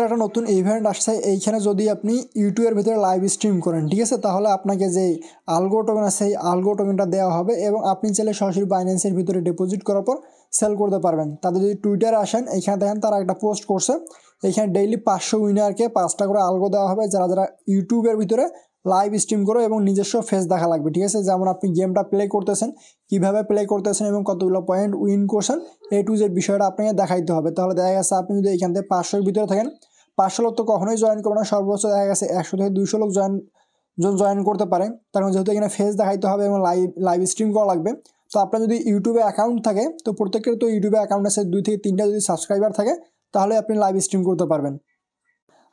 একটা নতুন ইভেন্ট আসছে এইখানে যদি আপনি ইউটিউবের ভিতরে লাইভ স্ট্রিম করেন ঠিক আছে তাহলে আপনাকে যে আলগো টোকেন আছে সেই আলগো টোকেনটা দেওয়া হবে এবং আপনি চাইলে সরাসরি বাইন্যান্সের ভিতরে ডিপোজিট করার পর সেল করতে পারবেন তাদের যদি টুইটারে আসেন এখানে দেখেন তারা একটা পোস্ট করছে এখানে ডেইলি পাঁচশো উইনারকে পাঁচটা করে আলগো দেওয়া হবে যারা যারা ইউটিউবের ভিতরে লাইভ স্ট্রিম করো এবং নিজস্ব ফেস দেখা লাগবে ঠিক আছে যেমন আপনি গেমটা প্লে করতেছেন কিভাবে প্লে করতেছেন এবং কতগুলো পয়েন্ট উইন করছেন এ টু জেড বিষয়টা আপনাকে দেখাইতে হবে তাহলে দেখা গেছে আপনি যদি এখান থেকে পাঁচশোর ভিতরে থাকেন পাঁচশো লোক তো কখনোই জয়েন করবে না সর্বোচ্চ দেখা গেছে একশো থেকে দুশো লোক জয়েন জয়েন করতে পারে তার যেহেতু এখানে ফেস দেখাইতে হবে এবং লাইভ লাইভ স্ট্রিম করা লাগবে তো আপনার যদি ইউটিউবে অ্যাকাউন্ট থাকে তো প্রত্যেকের তো ইউটিউবে অ্যাকাউন্ট আছে দুই থেকে তিনটা যদি সাবস্ক্রাইবার থাকে তাহলে আপনি লাইভ স্ট্রিম করতে পারবেন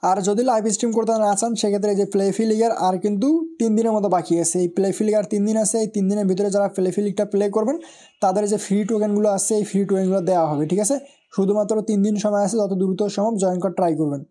আর যদি লাইভ স্ট্রিম করতে না চান সেক্ষেত্রে যে প্লেফি লিগার আর কিন্তু তিন দিনের মতো বাকি আছে এই প্লেফি লিগ আর তিন দিন আছে এই তিন দিনের ভিতরে যারা প্লেফি লিগটা প্লে করবেন তাদের যে ফ্রি টোকেনগুলো আছে এই ফ্রি টোকেনগুলো দেওয়া হবে ঠিক আছে শুধুমাত্র তিন দিন সময় আছে যত দ্রুত সম্ভব জয়েন করা ট্রাই করবেন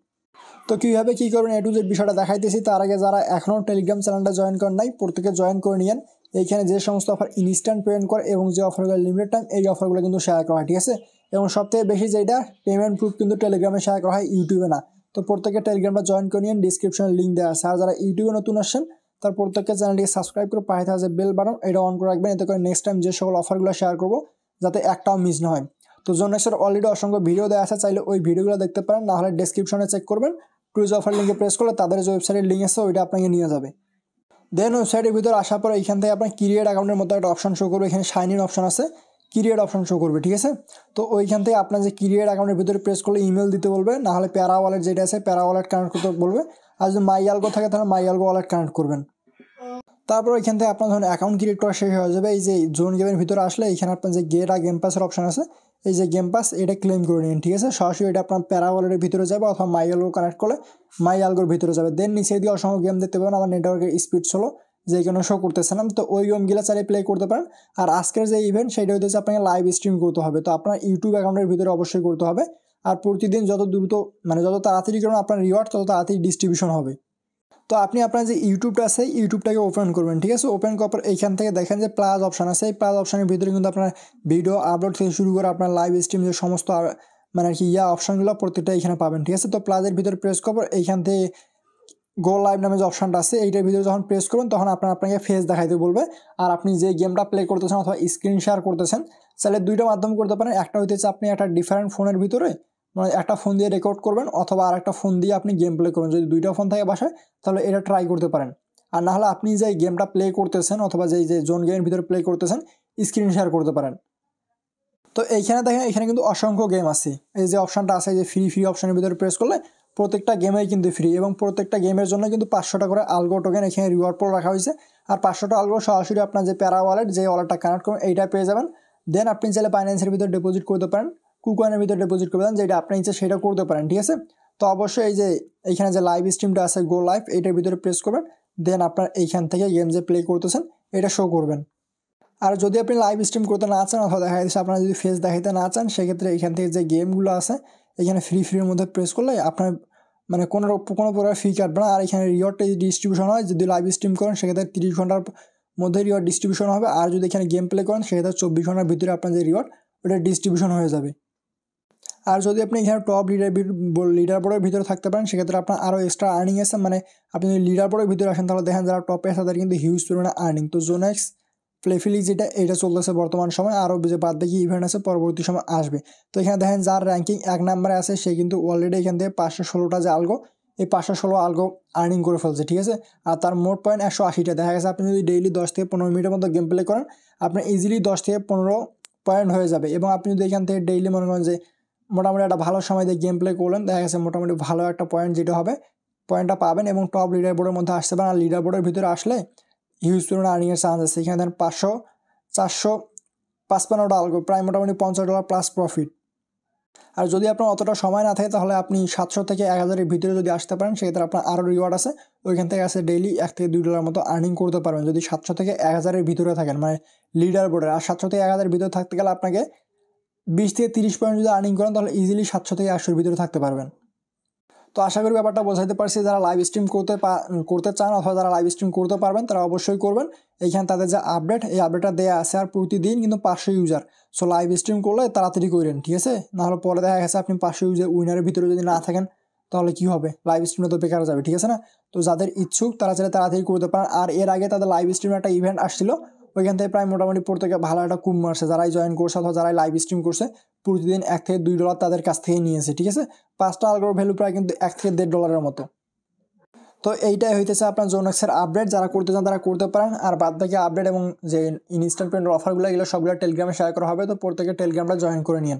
তো কীভাবে কী করবেন এটু টু বিষয়টা দেখাইতেছি তার আগে যারা এখনও টেলিগ্রাম চ্যানেলটা জয়েন করেন নাই প্রত্যেকে জয়েন করে নিয়েন এইখানে যে সমস্ত অফার ইনস্ট্যান্ট পেমেন্ট করে এবং যে অফারগুলো লিমিটেড টাইম এই অফারগুলো কিন্তু শেয়ার করা হয় ঠিক আছে এবং সবথেকে বেশি যেটা পেমেন্ট প্রুফ কিন্তু টেলিগ্রামে শেয়ার করা হয় ইউটিউবে না তো প্রত্যেকে টেলিগ্রামটা জয়েন করে নিন ডিসক্রিপশনে লিঙ্ক দেওয়া আছে আর যারা ইউটিউবে নতুন আসেন তার প্রত্যেককে চ্যানেলটিকে সাবস্ক্রাইব করে পাশে থাকে বেল বাটন এটা অন করে রাখবেন এতে করে নেক্সট টাইম যে সকল অফারগুলো শেয়ার করবো যাতে একটাও মিস না হয় তো জনেশ্বর অলরেডি অসংখ্য ভিডিও দেওয়া আছে চাইলে ওই ভিডিওগুলো দেখতে পারেন না হলে ডিসক্রিপশনে চেক করবেন ক্রুজ অফার লিঙ্কে প্রেস করলে তাদের যে ওয়েবসাইটের লিঙ্ক আছে ওইটা আপনাকে নিয়ে যাবে দেন ওয়েবসাইটের ভিতরে আসার পর এখান থেকে আপনার ক্রিয়েট অ্যাকাউন্টের মতো একটা অপশন শো করবে এখানে সাইন ইন অপশন আছে ক্রিয়েট অপশান শো করবে ঠিক আছে তো ওইখান থেকে আপনার যে ক্রিয়েট অ্যাকাউন্টের ভিতরে প্রেস করলে ইমেল দিতে বলবে না হলে প্যারা ওয়ালেট যেটা আছে প্যারা ওয়ালেট কানেক্ট করতে বলবে আর যদি মাই অ্যালগো থাকে তাহলে মাই অ্যালগো ওয়ালেট কানেক্ট করবেন তারপর ওইখান থেকে আপনার ধরুন অ্যাকাউন্ট ক্রিয়েট করা শেষ হয়ে যাবে এই যে জোন গেমের ভিতরে আসলে এখানে আপনার যে গেট আর গেম পাসের অপশান আছে এই যে গেম পাস এটা ক্লেম করে নিন ঠিক আছে সরাসরি এটা আপনার প্যারা ওয়ালেটের ভিতরে যাবে অথবা মাই অ্যালগো কানেক্ট করলে মাই অ্যালগোর ভিতরে যাবে দেন নিচে দিয়ে অসংখ্য গেম দেখতে পাবেন আমার নেটওয়ার্কের স্পিড ছিল যে কোনো শো করতেছিলাম তো ওই গেমগুলো চালিয়ে প্লে করতে পারেন আর আজকের যে ইভেন্ট সেটা হচ্ছে আপনাকে লাইভ স্ট্রিম করতে হবে তো আপনার ইউটিউব অ্যাকাউন্টের ভিতরে অবশ্যই করতে হবে আর প্রতিদিন যত দ্রুত মানে যত তাড়াতাড়ি করুন আপনার রিওয়ার্ড তত তাড়াতাড়ি ডিস্ট্রিবিউশন হবে তো আপনি আপনার যে ইউটিউবটা আছে ইউটিউবটাকে ওপেন করবেন ঠিক আছে ওপেন করার পর এইখান থেকে দেখেন যে প্লাস অপশান আছে এই প্লাস অপশানের ভিতরে কিন্তু আপনার ভিডিও আপলোড থেকে শুরু করে আপনার লাইভ স্ট্রিম যে সমস্ত মানে আর কি ইয়া অপশানগুলো প্রত্যেকটা এখানে পাবেন ঠিক আছে তো প্লাজের ভিতরে প্রেস করার এইখান থেকে গো লাইভ নামে যে অপশানটা আছে এইটার ভিতরে যখন প্রেস করুন তখন আপনার আপনাকে ফেস দেখাইতে বলবে আর আপনি যে গেমটা প্লে করতেছেন অথবা স্ক্রিন শেয়ার করতেছেন তাহলে দুইটা মাধ্যম করতে পারেন একটা হইতেছে আপনি একটা ডিফারেন্ট ফোনের ভিতরে মানে একটা ফোন দিয়ে রেকর্ড করবেন অথবা আর একটা ফোন দিয়ে আপনি গেম প্লে করবেন যদি দুইটা ফোন থাকে বাসায় তাহলে এটা ট্রাই করতে পারেন আর না হলে আপনি যে গেমটা প্লে করতেছেন অথবা যেই যে জোন গেমের ভিতরে প্লে করতেছেন স্ক্রিন শেয়ার করতে পারেন তো এইখানে দেখেন এখানে কিন্তু অসংখ্য গেম আছে এই যে অপশানটা আছে যে ফ্রি ফ্রি অপশানের ভিতরে প্রেস করলে প্রত্যেকটা গেমেই কিন্তু ফ্রি এবং প্রত্যেকটা গেমের জন্য কিন্তু পাঁচশোটা করে আলগো টোকেন এখানে রিওয়ার্ড পর রাখা হয়েছে আর পাঁচশোটা আলগো সরাসরি আপনার যে প্যারা ওয়ালেট যে ওয়ালেটটা কানেক্ট করুন এইটা পেয়ে যাবেন দেন আপনি চাইলে ফাইন্যান্সের ভিতরে ডিপোজিট করতে পারেন কুকয়েনের ভিতরে ডিপোজিট করে দেন যেটা আপনি ইচ্ছে সেটা করতে পারেন ঠিক আছে তো অবশ্যই এই যে এইখানে যে লাইভ স্ট্রিমটা আছে গো লাইভ এইটার ভিতরে প্রেস করবেন দেন আপনার এইখান থেকে গেম যে প্লে করতেছেন এটা শো করবেন আর যদি আপনি লাইভ স্ট্রিম করতে না চান অথবা দেখা যাচ্ছে আপনার যদি ফেস দেখাতে না চান সেক্ষেত্রে এখান থেকে যে গেমগুলো আছে এখানে ফ্রি ফ্রির মধ্যে প্রেস করলে আপনার মানে কোনো কোনো প্রকার ফি কাটবে না আর এখানে রিওয়ার্ডটা ডিস্ট্রিবিউশন হয় যদি লাইভ স্ট্রিম করেন সেক্ষেত্রে তিরিশ ঘন্টার মধ্যে রিওয়ার্ড ডিস্ট্রিবিউশন হবে আর যদি এখানে গেম প্লে করেন সেক্ষেত্রে চব্বিশ ঘন্টার ভিতরে আপনার যে রিওয়ার্ড ওটা ডিস্ট্রিবিউশন হয়ে যাবে আর যদি আপনি এখানে টপ লিডার লিডার বোর্ডের ভিতরে থাকতে পারেন সেক্ষেত্রে আপনার আরও এক্সট্রা আর্নিং আছে মানে আপনি যদি লিডার বোর্ডের ভিতরে আসেন তাহলে দেখেন যারা টপে আছে তাদের কিন্তু হিউজ পরিমাণে আর্নিং তো জোনেক্স প্লেফিলিক যেটা এটা চলতেছে বর্তমান সময় আরও যে বাদ দেখি ইভেন্ট আছে পরবর্তী সময় আসবে তো এখানে দেখেন যার র্যাঙ্কিং এক নাম্বারে আছে সে কিন্তু অলরেডি এখান থেকে পাঁচশো ষোলোটা যে আলগো এই পাঁচশো ষোলো আলগো আর্নিং করে ফেলছে ঠিক আছে আর তার মোট পয়েন্ট একশো আশিটা দেখা গেছে আপনি যদি ডেইলি দশ থেকে পনেরো মিনিটের মতো গেম প্লে করেন আপনার ইজিলি দশ থেকে পনেরো পয়েন্ট হয়ে যাবে এবং আপনি যদি এখান থেকে ডেইলি মনে করেন যে মোটামুটি একটা ভালো সময় দিয়ে গেম প্লে করলেন দেখা গেছে মোটামুটি ভালো একটা পয়েন্ট যেটা হবে পয়েন্টটা পাবেন এবং টপ লিডার বোর্ডের মধ্যে আসতে পারেন আর লিডার বোর্ডের ভিতরে আসলে হিউজ পরিমাণ আর্নিংয়ের চান্স আছে এখানে দেন পাঁচশো চারশো পাঁচপান্ন ডলার প্রায় মোটামুটি পঞ্চাশ ডলার প্লাস প্রফিট আর যদি আপনার অতটা সময় না থাকে তাহলে আপনি সাতশো থেকে এক হাজারের ভিতরে যদি আসতে পারেন সেক্ষেত্রে আপনার আরও রিওয়ার্ড আছে ওইখান থেকে আছে ডেইলি এক থেকে দুই ডলার মতো আর্নিং করতে পারবেন যদি সাতশো থেকে এক হাজারের ভিতরে থাকেন মানে লিডার বোর্ডের আর সাতশো থেকে এক হাজারের ভিতরে থাকতে গেলে আপনাকে বিশ থেকে তিরিশ পয়েন্ট যদি আর্নিং করেন তাহলে ইজিলি সাতশো থেকে একশোর ভিতরে থাকতে পারবেন তো আশা করি ব্যাপারটা বোঝাতে পারছি যারা লাইভ স্ট্রিম করতে করতে চান অথবা যারা লাইভ স্ট্রিম করতে পারবেন তারা অবশ্যই করবেন এইখানে তাদের যে আপডেট এই আপডেটটা দেওয়া আছে আর প্রতিদিন কিন্তু পাঁচশো ইউজার সো লাইভ স্ট্রিম করলে তাড়াতাড়ি করেন ঠিক আছে নাহলে পরে দেখা গেছে আপনি পাঁচশো ইউজার উইনারের ভিতরে যদি না থাকেন তাহলে কি হবে লাইভ স্ট্রিমটা তো বেকার যাবে ঠিক আছে না তো যাদের ইচ্ছুক তারা চাইলে তাড়াতাড়ি করতে পারেন আর এর আগে তাদের লাইভ স্ট্রিমে একটা ইভেন্ট আসছিল ওইখান থেকে প্রায় মোটামুটি প্রত্যেকে ভালো একটা কুম মারছে যারাই জয়েন করছে অথবা যারাই লাইভ স্ট্রিম করছে প্রতিদিন এক থেকে দুই ডলার তাদের কাছ থেকে নিয়েছে ঠিক আছে পাঁচটা আলগোর ভ্যালু প্রায় কিন্তু এক থেকে দেড় ডলারের মতো তো এইটাই হইতেছে আপনার জোনাক্সের আপডেট যারা করতে চান তারা করতে পারেন আর বাদ বাকি আপডেট এবং যে ইনস্ট্যান্ট পেন্ট অফারগুলো এগুলো সবগুলো টেলিগ্রামে শেয়ার করা হবে তো প্রত্যেকে টেলিগ্রামটা জয়েন করে নিন